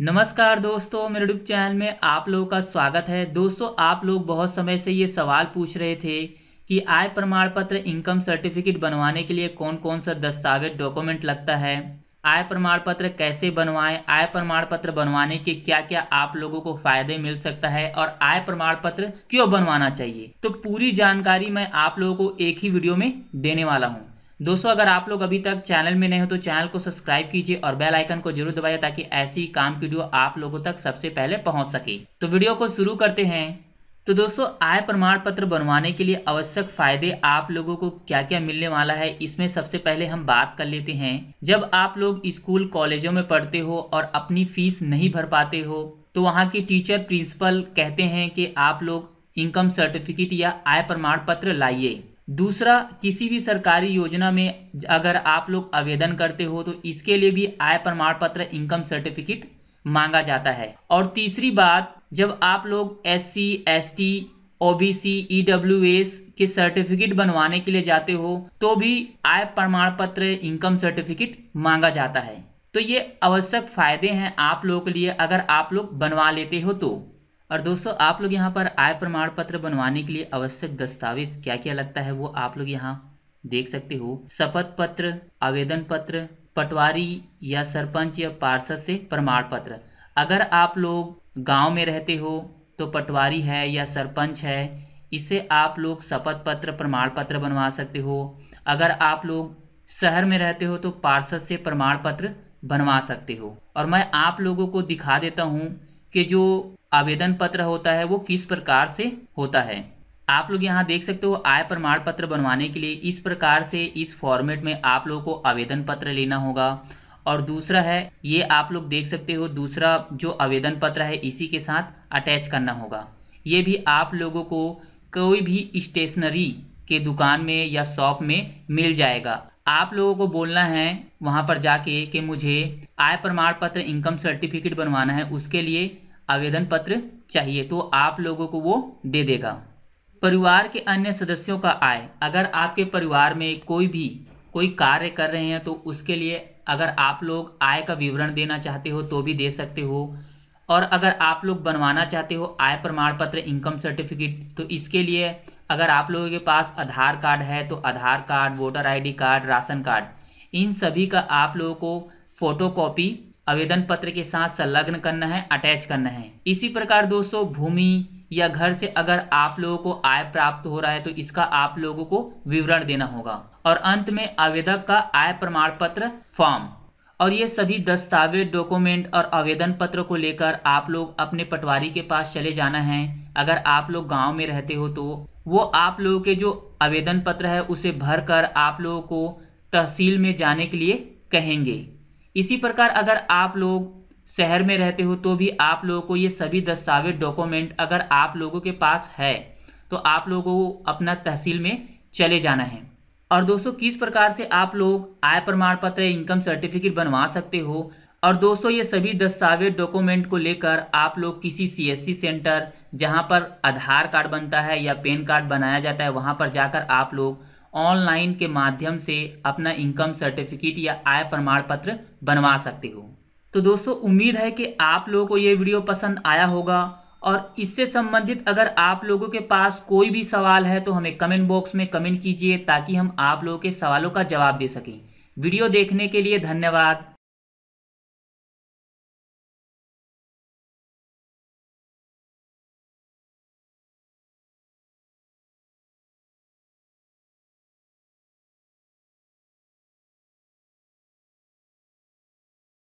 नमस्कार दोस्तों मेरे यूट्यूब चैनल में आप लोगों का स्वागत है दोस्तों आप लोग बहुत समय से ये सवाल पूछ रहे थे कि आय प्रमाण पत्र इनकम सर्टिफिकेट बनवाने के लिए कौन कौन सा दस्तावेज डॉक्यूमेंट लगता है आय प्रमाण पत्र कैसे बनवाएं आय प्रमाण पत्र बनवाने के क्या क्या आप लोगों को फायदे मिल सकता है और आय प्रमाण पत्र क्यों बनवाना चाहिए तो पूरी जानकारी मैं आप लोगों को एक ही वीडियो में देने वाला हूँ दोस्तों अगर आप लोग अभी तक चैनल में नए हो तो चैनल को सब्सक्राइब कीजिए और बेल आइकन को जरूर दबाइए ताकि ऐसी काम की वीडियो आप लोगों तक सबसे पहले पहुंच सके तो वीडियो को शुरू करते हैं तो दोस्तों आय प्रमाण पत्र बनवाने के लिए आवश्यक फायदे आप लोगों को क्या क्या मिलने वाला है इसमें सबसे पहले हम बात कर लेते हैं जब आप लोग स्कूल कॉलेजों में पढ़ते हो और अपनी फीस नहीं भर पाते हो तो वहाँ के टीचर प्रिंसिपल कहते हैं कि आप लोग इनकम सर्टिफिकेट या आय प्रमाण पत्र लाइए दूसरा किसी भी सरकारी योजना में अगर आप लोग आवेदन करते हो तो इसके लिए भी आय प्रमाण पत्र इनकम सर्टिफिकेट मांगा जाता है और तीसरी बात जब आप लोग S C S T O B C E W S के सर्टिफिकेट बनवाने के लिए जाते हो तो भी आय प्रमाण पत्र इनकम सर्टिफिकेट मांगा जाता है तो ये आवश्यक फायदे हैं आप लोगों के लिए अगर आप लोग बनवा लेते हो तो और दोस्तों आप लोग यहाँ पर आय प्रमाण पत्र बनवाने के लिए आवश्यक दस्तावेज क्या क्या लगता है वो आप लोग यहाँ देख सकते हो शपथ पत्र आवेदन पत्र पटवारी या सरपंच या पार्षद से प्रमाण पत्र अगर आप लोग गांव में रहते हो तो पटवारी है या सरपंच है इसे आप लोग शपथ पत्र प्रमाण पत्र बनवा सकते हो अगर आप लोग शहर में रहते हो तो पार्षद से प्रमाण पत्र बनवा सकते हो और मैं आप लोगों को दिखा देता हूँ के जो आवेदन पत्र होता है वो किस प्रकार से होता है आप लोग यहाँ देख सकते हो आय प्रमाण पत्र बनवाने के लिए इस प्रकार से इस फॉर्मेट में आप लोगों को आवेदन पत्र लेना होगा और दूसरा है ये आप लोग देख सकते हो दूसरा जो आवेदन पत्र है इसी के साथ अटैच करना होगा ये भी आप लोगों को कोई भी स्टेशनरी के दुकान में या शॉप में मिल जाएगा आप लोगों को बोलना है वहाँ पर जाके कि मुझे आय प्रमाण पत्र इनकम सर्टिफिकेट बनवाना है उसके लिए आवेदन पत्र चाहिए तो आप लोगों को वो दे देगा परिवार के अन्य सदस्यों का आय अगर आपके परिवार में कोई भी कोई कार्य कर रहे हैं तो उसके लिए अगर आप लोग आय का विवरण देना चाहते हो तो भी दे सकते हो और अगर आप लोग बनवाना चाहते हो आय प्रमाण पत्र इनकम सर्टिफिकेट तो इसके लिए अगर आप लोगों के पास आधार कार्ड है तो Aadhaar card voter ID card ration card इन सभी का आप लोगों को फ़ोटो कॉपी आवेदन पत्र के साथ संलग्न करना है अटैच करना है इसी प्रकार दोस्तों भूमि या घर से अगर आप लोगों को आय प्राप्त हो रहा है तो इसका आप लोगों को विवरण देना होगा और अंत में आवेदक का आय प्रमाण पत्र फॉर्म और ये सभी दस्तावेज डॉक्यूमेंट और आवेदन पत्र को लेकर आप लोग अपने पटवारी के पास चले जाना है अगर आप लोग गांव में रहते हो तो वो आप लोगों के जो आवेदन पत्र है उसे भर कर आप लोगों को तहसील में जाने के लिए कहेंगे इसी प्रकार अगर आप लोग शहर में रहते हो तो भी आप लोगों को ये सभी दस्तावेज डॉक्यूमेंट अगर आप लोगों के पास है तो आप लोगों को अपना तहसील में चले जाना है और दोस्तों किस प्रकार से आप लोग आय प्रमाण पत्र इनकम सर्टिफिकेट बनवा सकते हो और दोस्तों ये सभी दस्तावेज डॉक्यूमेंट को लेकर आप लोग किसी सीएससी सेंटर जहाँ पर आधार कार्ड बनता है या पेन कार्ड बनाया जाता है वहाँ पर जाकर आप लोग ऑनलाइन के माध्यम से अपना इनकम सर्टिफिकेट या आय प्रमाण पत्र बनवा सकते हो तो दोस्तों उम्मीद है कि आप लोगों को ये वीडियो पसंद आया होगा और इससे संबंधित अगर आप लोगों के पास कोई भी सवाल है तो हमें कमेंट बॉक्स में कमेंट कीजिए ताकि हम आप लोगों के सवालों का जवाब दे सकें वीडियो देखने के लिए धन्यवाद